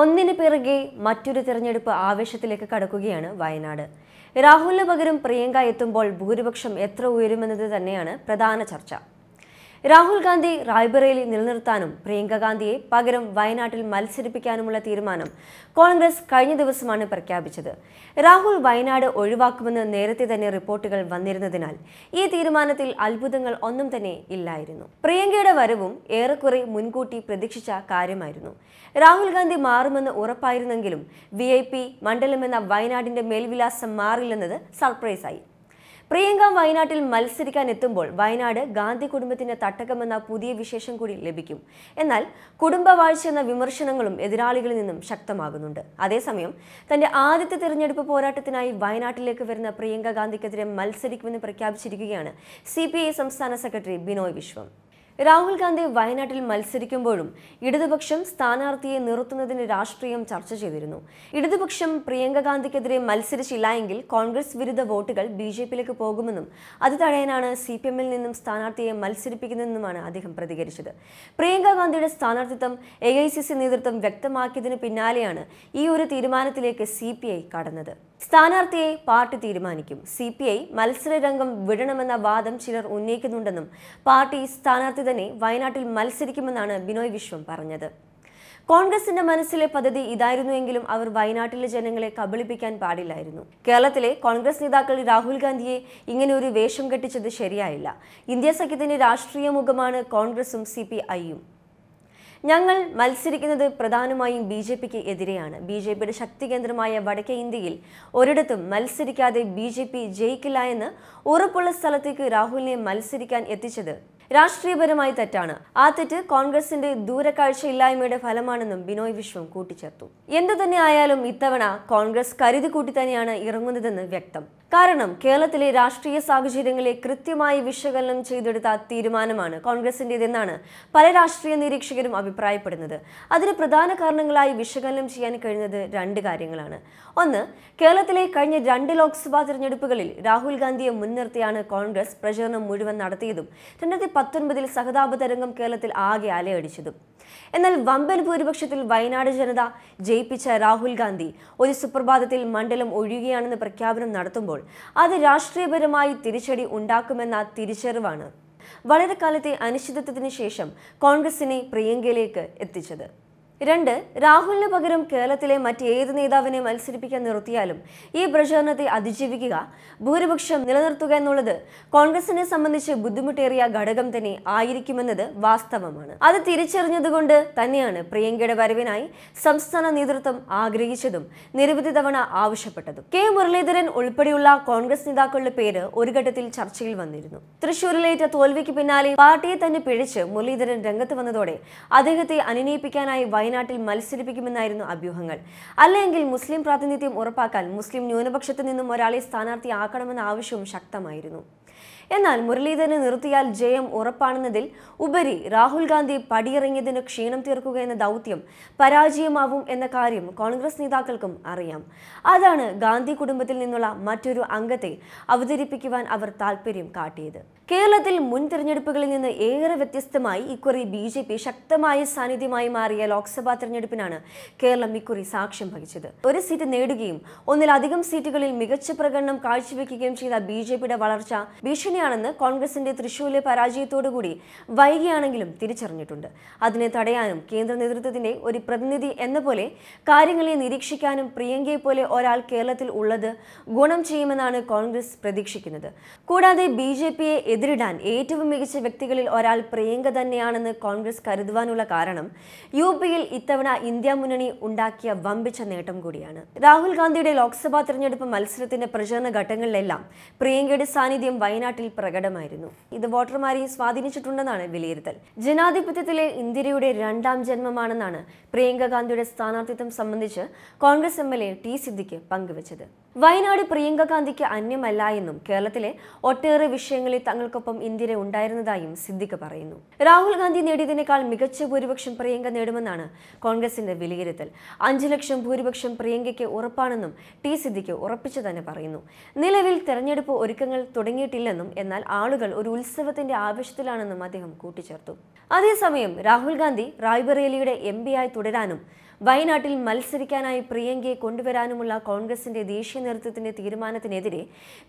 ഒന്നിന് പിറകെ മറ്റൊരു തിരഞ്ഞെടുപ്പ് ആവേശത്തിലേക്ക് കടക്കുകയാണ് വയനാട് രാഹുലിന് പകരം പ്രിയങ്ക എത്തുമ്പോൾ ഭൂരിപക്ഷം എത്ര ഉയരുമെന്നത് തന്നെയാണ് പ്രധാന ചർച്ച രാഹുൽ ഗാന്ധി റായ്ബറേലി നിലനിർത്താനും പ്രിയങ്ക ഗാന്ധിയെ പകരം വയനാട്ടിൽ മത്സരിപ്പിക്കാനുമുള്ള തീരുമാനം കോൺഗ്രസ് കഴിഞ്ഞ ദിവസമാണ് പ്രഖ്യാപിച്ചത് രാഹുൽ വയനാട് ഒഴിവാക്കുമെന്ന് നേരത്തെ തന്നെ റിപ്പോർട്ടുകൾ വന്നിരുന്നതിനാൽ ഈ തീരുമാനത്തിൽ അത്ഭുതങ്ങൾ ഒന്നും തന്നെ ഇല്ലായിരുന്നു പ്രിയങ്കയുടെ വരവും ഏറെക്കുറെ മുൻകൂട്ടി പ്രതീക്ഷിച്ച കാര്യമായിരുന്നു രാഹുൽ ഗാന്ധി മാറുമെന്ന് ഉറപ്പായിരുന്നെങ്കിലും വി എന്ന വയനാടിന്റെ മേൽവിലാസം മാറില്ലെന്നത് സർപ്രൈസായി പ്രിയങ്ക വയനാട്ടിൽ മത്സരിക്കാൻ എത്തുമ്പോൾ വയനാട് ഗാന്ധി കുടുംബത്തിന്റെ തട്ടകമെന്ന പുതിയ വിശേഷം കൂടി ലഭിക്കും എന്നാൽ കുടുംബവാഴ്ച എന്ന വിമർശനങ്ങളും എതിരാളികളിൽ നിന്നും ശക്തമാകുന്നുണ്ട് അതേസമയം തന്റെ ആദ്യത്തെ തിരഞ്ഞെടുപ്പ് പോരാട്ടത്തിനായി വയനാട്ടിലേക്ക് വരുന്ന പ്രിയങ്ക ഗാന്ധിക്കെതിരെ മത്സരിക്കുമെന്ന് പ്രഖ്യാപിച്ചിരിക്കുകയാണ് സി സംസ്ഥാന സെക്രട്ടറി ബിനോയ് വിശ്വം രാഹുൽ ഗാന്ധി വയനാട്ടിൽ മത്സരിക്കുമ്പോഴും ഇടതുപക്ഷം സ്ഥാനാർത്ഥിയെ നിർത്തുന്നതിന് രാഷ്ട്രീയം ചർച്ച ചെയ്തിരുന്നു ഇടതുപക്ഷം പ്രിയങ്ക ഗാന്ധിക്കെതിരെ മത്സരിച്ചില്ല എങ്കിൽ കോൺഗ്രസ് വിരുദ്ധ വോട്ടുകൾ ബി ജെ പിയിലേക്ക് പോകുമെന്നും അത് തടയാനാണ് സി പി എമ്മിൽ നിന്നും സ്ഥാനാർത്ഥിയെ മത്സരിപ്പിക്കുന്നതെന്നുമാണ് അദ്ദേഹം പ്രതികരിച്ചത് പ്രിയങ്ക ഗാന്ധിയുടെ സ്ഥാനാർത്ഥിത്വം എ ഐ സി സി നേതൃത്വം വ്യക്തമാക്കിയതിന് പിന്നാലെയാണ് ഈ ഒരു തീരുമാനത്തിലേക്ക് സി പി ഐ കടന്നത് സ്ഥാനാർത്ഥിയെ പാർട്ടി തീരുമാനിക്കും സി പി ഐ മത്സരരംഗം വിടണമെന്ന വാദം ചിലർ ഉന്നയിക്കുന്നുണ്ടെന്നും പാർട്ടി സ്ഥാനാർത്ഥി തന്നെ വയനാട്ടിൽ മത്സരിക്കുമെന്നാണ് ബിനോയ് വിശ്വം പറഞ്ഞത് കോൺഗ്രസിന്റെ മനസ്സിലെ പദ്ധതി ഇതായിരുന്നുവെങ്കിലും അവർ വയനാട്ടിലെ ജനങ്ങളെ കബളിപ്പിക്കാൻ പാടില്ലായിരുന്നു കേരളത്തിലെ കോൺഗ്രസ് നേതാക്കൾ രാഹുൽ ഗാന്ധിയെ ഇങ്ങനെ ഒരു വേഷം കെട്ടിച്ചത് ശരിയായില്ല ഇന്ത്യ സഖ്യത്തിന്റെ രാഷ്ട്രീയ മുഖമാണ് കോൺഗ്രസും സി ഞങ്ങൾ മത്സരിക്കുന്നത് പ്രധാനമായും ബി ജെ പിക്ക് എതിരെയാണ് ബി ജെ പിയുടെ ശക്തി കേന്ദ്രമായ വടക്കേ ഇന്ത്യയിൽ ഒരിടത്തും മത്സരിക്കാതെ ബി ജെ പി ജയിക്കില്ല എന്ന് ഉറപ്പുള്ള സ്ഥലത്തേക്ക് രാഹുലിനെ മത്സരിക്കാൻ എത്തിച്ചത് രാഷ്ട്രീയപരമായി തെറ്റാണ് ആ തെറ്റ് കോൺഗ്രസിന്റെ ദൂരക്കാഴ്ചയില്ലായ്മയുടെ ഫലമാണെന്നും ബിനോയ് വിശ്വം കൂട്ടിച്ചേർത്തു എന്തു തന്നെ ആയാലും ഇത്തവണ കോൺഗ്രസ് കരുതി കൂട്ടി തന്നെയാണ് ഇറങ്ങുന്നതെന്ന് വ്യക്തം കാരണം കേരളത്തിലെ രാഷ്ട്രീയ സാഹചര്യങ്ങളെ കൃത്യമായി വിശകലനം ചെയ്തെടുത്ത തീരുമാനമാണ് കോൺഗ്രസിന്റേതെന്നാണ് പല രാഷ്ട്രീയ നിരീക്ഷകരും അഭിപ്രായപ്പെടുന്നത് അതിന് പ്രധാന കാരണങ്ങളായി വിശകലനം ചെയ്യാൻ കഴിഞ്ഞത് രണ്ട് കാര്യങ്ങളാണ് ഒന്ന് കേരളത്തിലെ കഴിഞ്ഞ രണ്ട് ലോക്സഭാ തിരഞ്ഞെടുപ്പുകളിൽ രാഹുൽ ഗാന്ധിയെ മുൻനിർത്തിയാണ് കോൺഗ്രസ് പ്രചരണം മുഴുവൻ നടത്തിയതും രണ്ടായിരത്തി പത്തൊൻപതിൽ സഹതാപ തരംഗം കേരളത്തിൽ ആകെ അലയടിച്ചതും എന്നാൽ വമ്പൻ ഭൂരിപക്ഷത്തിൽ വയനാട് ജനത ജയിപ്പിച്ച രാഹുൽ ഗാന്ധി ഒരു സുപ്രഭാതത്തിൽ മണ്ഡലം ഒഴിയുകയാണെന്ന് പ്രഖ്യാപനം നടത്തുമ്പോൾ അത് രാഷ്ട്രീയപരമായി തിരിച്ചടി ഉണ്ടാക്കുമെന്ന തിരിച്ചറിവാണ് വളരെ കാലത്തെ അനിശ്ചിതത്വത്തിന് ശേഷം കോൺഗ്രസിനെ പ്രിയങ്കയിലേക്ക് എത്തിച്ചത് രണ്ട് രാഹുലിന് പകരം കേരളത്തിലെ ഏത് നേതാവിനെ മത്സരിപ്പിക്കാൻ നിർത്തിയാലും ഈ പ്രചാരണത്തെ അതിജീവിക്കുക ഭൂരിപക്ഷം നിലനിർത്തുക എന്നുള്ളത് കോൺഗ്രസിനെ സംബന്ധിച്ച് ബുദ്ധിമുട്ടേറിയ ഘടകം തന്നെ ആയിരിക്കുമെന്നത് വാസ്തവമാണ് അത് തിരിച്ചറിഞ്ഞതുകൊണ്ട് തന്നെയാണ് പ്രിയങ്കയുടെ വരവിനായി സംസ്ഥാന നേതൃത്വം ആഗ്രഹിച്ചതും നിരവധി തവണ ആവശ്യപ്പെട്ടതും കെ മുരളീധരൻ ഉൾപ്പെടെയുള്ള കോൺഗ്രസ് നേതാക്കളുടെ പേര് ഒരു ഘട്ടത്തിൽ ചർച്ചയിൽ വന്നിരുന്നു തൃശൂരിലേറ്റ തോൽവിക്ക് പിന്നാലെ പാർട്ടിയെ തന്നെ പിഴിച്ച് മുരളീധരൻ രംഗത്ത് വന്നതോടെ അദ്ദേഹത്തെ അനുനയിപ്പിക്കാനായി വയനാട്ടിൽ മത്സരിപ്പിക്കുമെന്നായിരുന്നു അഭ്യൂഹങ്ങൾ അല്ലെങ്കിൽ മുസ്ലിം പ്രാതിനിധ്യം ഉറപ്പാക്കാൻ മുസ്ലിം ന്യൂനപക്ഷത്തു നിന്നും ഒരാളെ സ്ഥാനാർത്ഥിയാക്കണമെന്ന ആവശ്യവും ശക്തമായിരുന്നു എന്നാൽ മുരളീധരനെ നിർത്തിയാൽ ജയം ഉറപ്പാണെന്നതിൽ ഉപരി രാഹുൽ ഗാന്ധി പടിയിറങ്ങിയതിന് ക്ഷീണം തീർക്കുക എന്ന ദൗത്യം പരാജയമാവും എന്ന കാര്യം കോൺഗ്രസ് നേതാക്കൾക്കും അറിയാം അതാണ് ഗാന്ധി കുടുംബത്തിൽ നിന്നുള്ള മറ്റൊരു അംഗത്തെ അവതരിപ്പിക്കുവാൻ അവർ താല്പര്യം കാട്ടിയത് കേരളത്തിൽ മുൻ തിരഞ്ഞെടുപ്പുകളിൽ നിന്ന് ഏറെ വ്യത്യസ്തമായി ഇക്കുറി ബി ജെ പി ശക്തമായ സാന്നിധ്യമായി മാറിയ ലോക്സഭാ തിരഞ്ഞെടുപ്പിനാണ് കേരളം ഇക്കുറി സാക്ഷ്യം വഹിച്ചത് ഒരു സീറ്റ് നേടുകയും ഒന്നിലധികം സീറ്റുകളിൽ മികച്ച പ്രകടനം കാഴ്ചവെക്കുകയും ചെയ്ത ബി വളർച്ച ഭീഷണി തന്നെയാണെന്ന് കോൺഗ്രസിന്റെ തൃശൂരിലെ പരാജയത്തോടുകൂടി വൈകിയാണെങ്കിലും തിരിച്ചറിഞ്ഞിട്ടുണ്ട് അതിനെ തടയാനും കേന്ദ്ര നേതൃത്വത്തിന്റെ ഒരു പ്രതിനിധി എന്ന പോലെ കാര്യങ്ങളെ നിരീക്ഷിക്കാനും പ്രിയങ്കയെ പോലെ ഒരാൾ കേരളത്തിൽ ഉള്ളത് ഗുണം ചെയ്യുമെന്നാണ് കോൺഗ്രസ് പ്രതീക്ഷിക്കുന്നത് കൂടാതെ ബി ജെ പിയെ എതിരിടാൻ ഏറ്റവും മികച്ച വ്യക്തികളിൽ ഒരാൾ പ്രിയങ്ക തന്നെയാണെന്ന് കോൺഗ്രസ് കരുതുവാനുള്ള കാരണം യു പിയിൽ ഇത്തവണ ഇന്ത്യ മുന്നണി ഉണ്ടാക്കിയ വമ്പിച്ച നേട്ടം കൂടിയാണ് രാഹുൽ ഗാന്ധിയുടെ ലോക്സഭാ തിരഞ്ഞെടുപ്പ് മത്സരത്തിന്റെ പ്രചരണ ഘട്ടങ്ങളിലെല്ലാം പ്രിയങ്കയുടെ സാന്നിധ്യം വയനാട്ടിൽ പ്രകടമായിരുന്നു ഇത് വോട്ടർമാരെ സ്വാധീനിച്ചിട്ടുണ്ടെന്നാണ് വിലയിരുത്തൽ ജനാധിപത്യത്തിലെ ഇന്ദിരയുടെ രണ്ടാം ജന്മമാണെന്നാണ് പ്രിയങ്ക ഗാന്ധിയുടെ സ്ഥാനാർത്ഥിത്വം സംബന്ധിച്ച് Congress M L A T Siddique പങ്കുവച്ചത് വയനാട് പ്രിയങ്ക ഗാന്ധിക്ക് അന്യമല്ല എന്നും കേരളത്തിലെ ഒട്ടേറെ വിഷയങ്ങളിൽ തങ്ങൾക്കൊപ്പം ഇന്ദിര ഉണ്ടായിരുന്നതായും സിദ്ദിഖ് പറയുന്നു രാഹുൽ ഗാന്ധി നേടിയതിനേക്കാൾ മികച്ച ഭൂരിപക്ഷം പ്രിയങ്ക നേടുമെന്നാണ് കോൺഗ്രസിന്റെ വിലയിരുത്തൽ അഞ്ചു ലക്ഷം ഭൂരിപക്ഷം പ്രിയങ്കയ്ക്ക് ഉറപ്പാണെന്നും ടി സിദ്ദിഖ് ഉറപ്പിച്ചു തന്നെ പറയുന്നു നിലവിൽ തെരഞ്ഞെടുപ്പ് ഒരുക്കങ്ങൾ തുടങ്ങിയിട്ടില്ലെന്നും എന്നാൽ ആളുകൾ ഒരു ഉത്സവത്തിന്റെ ആവശ്യത്തിലാണെന്നും അദ്ദേഹം കൂട്ടിച്ചേർത്തു അതേസമയം രാഹുൽ ഗാന്ധി റായ്ബറേലിയുടെ എം ആയി തുടരാനും വയനാട്ടിൽ മത്സരിക്കാനായി പ്രിയങ്കയെ കൊണ്ടുവരാനുമുള്ള കോൺഗ്രസിന്റെ ദേശീയ നേതൃത്വത്തിന്റെ തീരുമാനത്തിനെതിരെ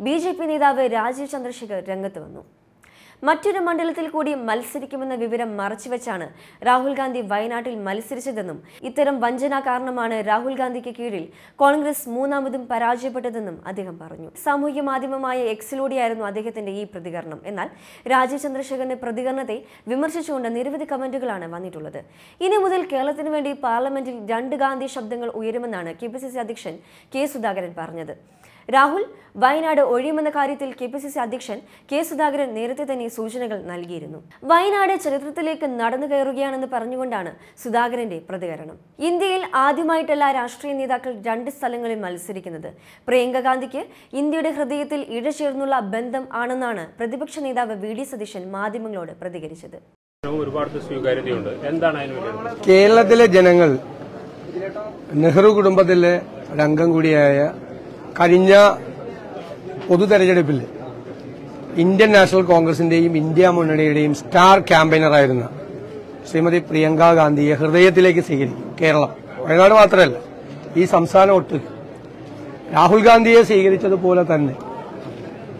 ബി നേതാവ് രാജീവ് ചന്ദ്രശേഖർ രംഗത്ത് വന്നു മറ്റൊരു മണ്ഡലത്തിൽ കൂടി മത്സരിക്കുമെന്ന വിവരം മറച്ചുവെച്ചാണ് രാഹുൽ ഗാന്ധി വയനാട്ടിൽ മത്സരിച്ചതെന്നും ഇത്തരം വഞ്ചന കാരണമാണ് രാഹുൽ ഗാന്ധിക്ക് കീഴിൽ കോൺഗ്രസ് മൂന്നാമതും പരാജയപ്പെട്ടതെന്നും അദ്ദേഹം പറഞ്ഞു സാമൂഹ്യ മാധ്യമമായ എക്സിലൂടെയായിരുന്നു അദ്ദേഹത്തിന്റെ ഈ പ്രതികരണം എന്നാൽ രാജീവ് ചന്ദ്രശേഖരന്റെ പ്രതികരണത്തെ വിമർശിച്ചുകൊണ്ട് നിരവധി കമന്റുകളാണ് വന്നിട്ടുള്ളത് ഇനി മുതൽ കേരളത്തിന് വേണ്ടി പാർലമെന്റിൽ രണ്ട് ഗാന്ധി ശബ്ദങ്ങൾ ഉയരുമെന്നാണ് കെ പി സി സി അധ്യക്ഷൻ കെ സുധാകരൻ പറഞ്ഞത് രാഹുൽ വയനാട് ഒഴിയുമെന്ന കാര്യത്തിൽ കെ പി സി സി അധ്യക്ഷൻ കെ സുധാകരൻ നേരത്തെ തന്നെ സൂചനകൾ നൽകിയിരുന്നു വയനാട് ചരിത്രത്തിലേക്ക് നടന്നു കയറുകയാണെന്ന് പറഞ്ഞുകൊണ്ടാണ് സുധാകരന്റെ പ്രതികരണം ഇന്ത്യയിൽ ആദ്യമായിട്ടല്ല രാഷ്ട്രീയ നേതാക്കൾ രണ്ട് സ്ഥലങ്ങളിൽ മത്സരിക്കുന്നത് പ്രിയങ്ക ഗാന്ധിക്ക് ഇന്ത്യയുടെ ഹൃദയത്തിൽ ഇഴചേർന്നുള്ള ബന്ധം ആണെന്നാണ് പ്രതിപക്ഷ നേതാവ് വി ഡി സതീശൻ മാധ്യമങ്ങളോട് പ്രതികരിച്ചത് ഒരുപാട് സ്വീകാര്യതയുണ്ട് എന്താണ് കേരളത്തിലെ ജനങ്ങൾ നെഹ്റു കുടുംബത്തിലെ ഒരംഗം കൂടിയായ കഴിഞ്ഞ പൊതു തെരഞ്ഞെടുപ്പിൽ ഇന്ത്യൻ നാഷണൽ കോൺഗ്രസിന്റെയും ഇന്ത്യ മുന്നണിയുടെയും സ്റ്റാർ ക്യാമ്പയിനറായിരുന്ന ശ്രീമതി പ്രിയങ്ക ഗാന്ധിയെ ഹൃദയത്തിലേക്ക് സ്വീകരിക്കും കേരളം വയനാട് മാത്രമല്ല ഈ സംസ്ഥാനം ഒട്ട് രാഹുൽ ഗാന്ധിയെ സ്വീകരിച്ചതുപോലെ തന്നെ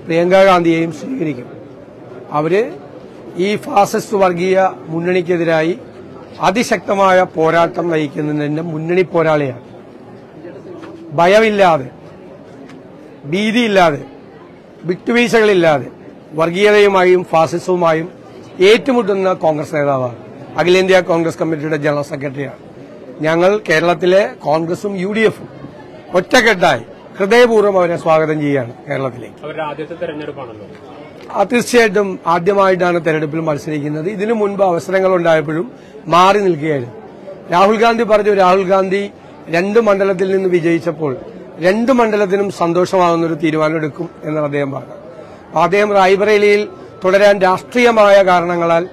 പ്രിയങ്ക ഗാന്ധിയെയും സ്വീകരിക്കും അവര് ഈ ഫാസിസ്റ്റ് വർഗീയ മുന്നണിക്കെതിരായി അതിശക്തമായ പോരാട്ടം നയിക്കുന്നതിന്റെ മുന്നണി പോരാളിയാണ് ഭയമില്ലാതെ ഭീതിയില്ലാതെ വിട്ടുവീഴ്ചകളില്ലാതെ വർഗീയതയുമായും ഫാസിസവുമായും ഏറ്റുമുട്ടുന്ന കോൺഗ്രസ് നേതാവാണ് അഖിലേന്ത്യാ കോൺഗ്രസ് കമ്മിറ്റിയുടെ ജനറൽ സെക്രട്ടറിയാണ് ഞങ്ങൾ കേരളത്തിലെ കോൺഗ്രസും യു ഡി എഫും ഒറ്റക്കെട്ടായി ഹൃദയപൂർവ്വം അവരെ സ്വാഗതം ചെയ്യുകയാണ് കേരളത്തിലേക്ക് തീർച്ചയായിട്ടും ആദ്യമായിട്ടാണ് തെരഞ്ഞെടുപ്പിൽ മത്സരിക്കുന്നത് ഇതിനു മുൻപ് അവസരങ്ങൾ ഉണ്ടായപ്പോഴും മാറി നിൽക്കുകയായിരുന്നു രാഹുൽ ഗാന്ധി പറഞ്ഞു രാഹുൽ ഗാന്ധി രണ്ട് മണ്ഡലത്തിൽ നിന്ന് വിജയിച്ചപ്പോൾ രണ്ട് മണ്ഡലത്തിനും സന്തോഷമാകുന്ന ഒരു തീരുമാനമെടുക്കും എന്നാണ് അദ്ദേഹം പറഞ്ഞത് അദ്ദേഹം റായ്ബറേലിയിൽ തുടരാൻ രാഷ്ട്രീയമായ കാരണങ്ങളാൽ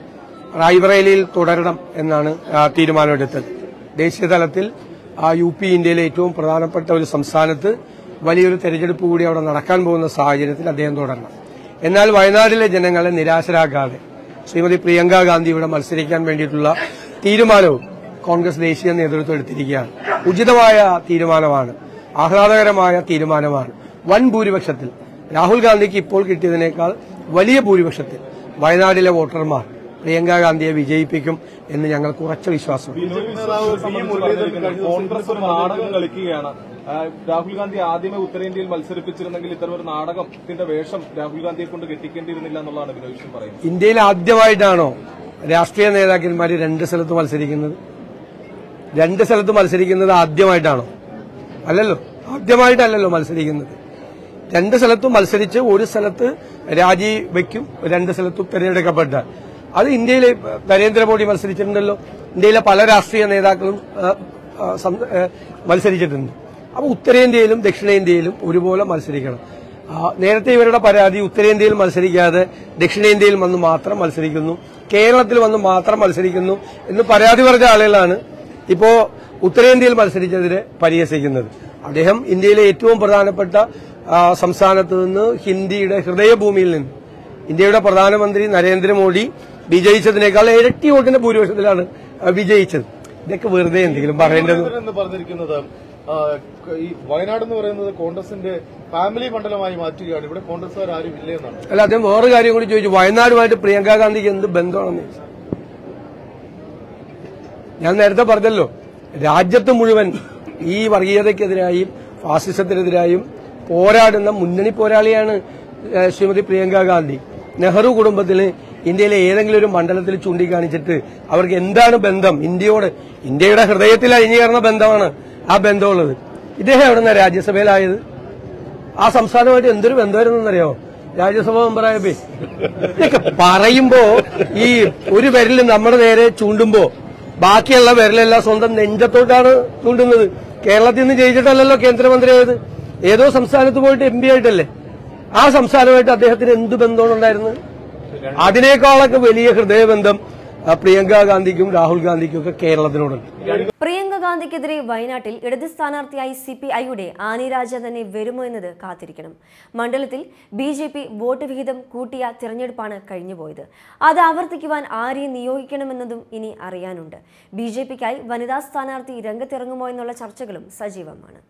റായ്ബറേലിയിൽ തുടരണം എന്നാണ് തീരുമാനമെടുത്തത് ദേശീയ തലത്തിൽ യു പി ഇന്ത്യയിലെ ഏറ്റവും പ്രധാനപ്പെട്ട ഒരു സംസ്ഥാനത്ത് വലിയൊരു തെരഞ്ഞെടുപ്പ് കൂടി അവിടെ നടക്കാൻ പോകുന്ന സാഹചര്യത്തിൽ അദ്ദേഹം തുടരണം എന്നാൽ വയനാട്ടിലെ ജനങ്ങളെ നിരാശരാക്കാതെ ശ്രീമതി പ്രിയങ്ക ഗാന്ധി ഇവിടെ മത്സരിക്കാൻ വേണ്ടിയിട്ടുള്ള തീരുമാനവും കോൺഗ്രസ് ദേശീയ നേതൃത്വം എടുത്തിരിക്കുകയാണ് ഉചിതമായ തീരുമാനമാണ് ആഹ്ലാദകരമായ തീരുമാനമാണ് വൻ ഭൂരിപക്ഷത്തിൽ രാഹുൽ ഗാന്ധിക്ക് ഇപ്പോൾ കിട്ടിയതിനേക്കാൾ വലിയ ഭൂരിപക്ഷത്തിൽ വയനാടിലെ വോട്ടർമാർ പ്രിയങ്ക ഗാന്ധിയെ വിജയിപ്പിക്കും എന്ന് ഞങ്ങൾക്ക് ഉറച്ച വിശ്വാസം കോൺഗ്രസ് ഒരു നാടകം കളിക്കുകയാണ് രാഹുൽ ഗാന്ധി ആദ്യമേ ഉത്തരേന്ത്യയിൽ മത്സരിപ്പിച്ചിരുന്നെങ്കിൽ ഇത്തരം ഒരു നാടകത്തിന്റെ വേഷം രാഹുൽ ഗാന്ധിയെ കൊണ്ട് കെട്ടിക്കേണ്ടിയിരുന്നില്ല എന്നുള്ളതാണ് ബിനോവിഷ്യം പറയുന്നത് ഇന്ത്യയിൽ ആദ്യമായിട്ടാണോ രാഷ്ട്രീയ നേതാക്കന്മാര് രണ്ട് സ്ഥലത്ത് മത്സരിക്കുന്നത് രണ്ട് സ്ഥലത്ത് മത്സരിക്കുന്നത് ആദ്യമായിട്ടാണോ അല്ലല്ലോ ആദ്യമായിട്ടല്ലല്ലോ മത്സരിക്കുന്നത് രണ്ട് സ്ഥലത്തും മത്സരിച്ച് ഒരു സ്ഥലത്ത് രാജി വയ്ക്കും രണ്ട് സ്ഥലത്തും തിരഞ്ഞെടുക്കപ്പെട്ട അത് ഇന്ത്യയിലെ നരേന്ദ്രമോദി മത്സരിച്ചിട്ടുണ്ടല്ലോ ഇന്ത്യയിലെ പല രാഷ്ട്രീയ നേതാക്കളും മത്സരിച്ചിട്ടുണ്ട് അപ്പോൾ ഉത്തരേന്ത്യയിലും ദക്ഷിണേന്ത്യയിലും ഒരുപോലെ മത്സരിക്കണം നേരത്തെ ഇവരുടെ പരാതി ഉത്തരേന്ത്യയിൽ മത്സരിക്കാതെ ദക്ഷിണേന്ത്യയിൽ വന്ന് മാത്രം മത്സരിക്കുന്നു കേരളത്തിൽ വന്ന് മാത്രം മത്സരിക്കുന്നു എന്ന് പരാതി പറഞ്ഞ ആളുകളാണ് ഇപ്പോൾ ഉത്തരേന്ത്യയിൽ മത്സരിച്ചതിനെ പരിഹസിക്കുന്നത് അദ്ദേഹം ഇന്ത്യയിലെ ഏറ്റവും പ്രധാനപ്പെട്ട സംസ്ഥാനത്ത് നിന്ന് ഹിന്ദിയുടെ ഹൃദയഭൂമിയിൽ നിന്ന് ഇന്ത്യയുടെ പ്രധാനമന്ത്രി നരേന്ദ്രമോദി വിജയിച്ചതിനേക്കാൾ ഇരട്ടി വോട്ടിന്റെ ഭൂരിപക്ഷത്തിലാണ് വിജയിച്ചത് ഇതൊക്കെ വെറുതെ എന്തെങ്കിലും പറയേണ്ടത് പറഞ്ഞിരിക്കുന്നത് ഈ വയനാട് എന്ന് പറയുന്നത് കോൺഗ്രസിന്റെ ഫാമിലി മണ്ഡലമായി മാറ്റുകയാണ് ഇവിടെ കോൺഗ്രസ്സുകാർ ആരും ഇല്ലേ എന്നാണ് അല്ല അദ്ദേഹം വേറെ കാര്യം കൂടി ചോദിച്ചു വയനാടുമായിട്ട് പ്രിയങ്കാ ഗാന്ധിക്ക് എന്ത് ബന്ധമാണെന്ന് ഞാൻ നേരത്തെ പറഞ്ഞല്ലോ രാജ്യത്ത് മുഴുവൻ ഈ വർഗീയതയ്ക്കെതിരായും ഫാസിസത്തിനെതിരായും പോരാടുന്ന മുന്നണി പോരാളിയാണ് ശ്രീമതി പ്രിയങ്ക ഗാന്ധി നെഹ്റു കുടുംബത്തിന് ഇന്ത്യയിലെ ഏതെങ്കിലും ഒരു മണ്ഡലത്തിൽ ചൂണ്ടിക്കാണിച്ചിട്ട് അവർക്ക് എന്താണ് ബന്ധം ഇന്ത്യയോട് ഇന്ത്യയുടെ ഹൃദയത്തിൽ അഴിഞ്ഞുകയറുന്ന ബന്ധമാണ് ആ ബന്ധമുള്ളത് ഇദ്ദേഹം എവിടുന്ന രാജ്യസഭയിലായത് ആ സംസ്ഥാനമായിട്ട് എന്തൊരു ബന്ധമായിരുന്നറിയോ രാജ്യസഭ മെമ്പറായപ്പേ ഇതൊക്കെ പറയുമ്പോ ഈ ഒരു വിരല് നമ്മുടെ നേരെ ചൂണ്ടുമ്പോ ബാക്കിയുള്ള വിരലെല്ലാം സ്വന്തം നെഞ്ചത്തോട്ടാണ് ചൂണ്ടുന്നത് കേരളത്തിൽ നിന്ന് ജയിച്ചിട്ടല്ലല്ലോ കേന്ദ്രമന്ത്രിയായത് ഏതോ സംസ്ഥാനത്ത് പോയിട്ട് എം പി ആയിട്ടല്ലേ ആ സംസ്ഥാനമായിട്ട് അദ്ദേഹത്തിന് എന്ത് ബന്ധമുണ്ടായിരുന്നു അതിനേക്കാളൊക്കെ വലിയ ഹൃദയബന്ധം പ്രിയങ്ക ഗാന്ധിക്കും രാഹുൽ ഗാന്ധിക്കും ഒക്കെ കേരളത്തിനോടുണ്ട് പ്രിയങ്ക ഗാന്ധിക്കെതിരെ വയനാട്ടിൽ ഇടത് സ്ഥാനാർത്ഥിയായി സി പി ഐയുടെ ആനിരാജ തന്നെ വരുമോ എന്നത് കാത്തിരിക്കണം മണ്ഡലത്തിൽ ബി ജെ പി വോട്ട് വിഹിതം കൂട്ടിയ തിരഞ്ഞെടുപ്പാണ് കഴിഞ്ഞുപോയത് അത് ആവർത്തിക്കുവാൻ ആരെ നിയോഗിക്കണമെന്നതും ഇനി അറിയാനുണ്ട് ബി ജെ പിക്കായി വനിതാ സ്ഥാനാർത്ഥി രംഗത്തിറങ്ങുമോ എന്നുള്ള ചർച്ചകളും സജീവമാണ്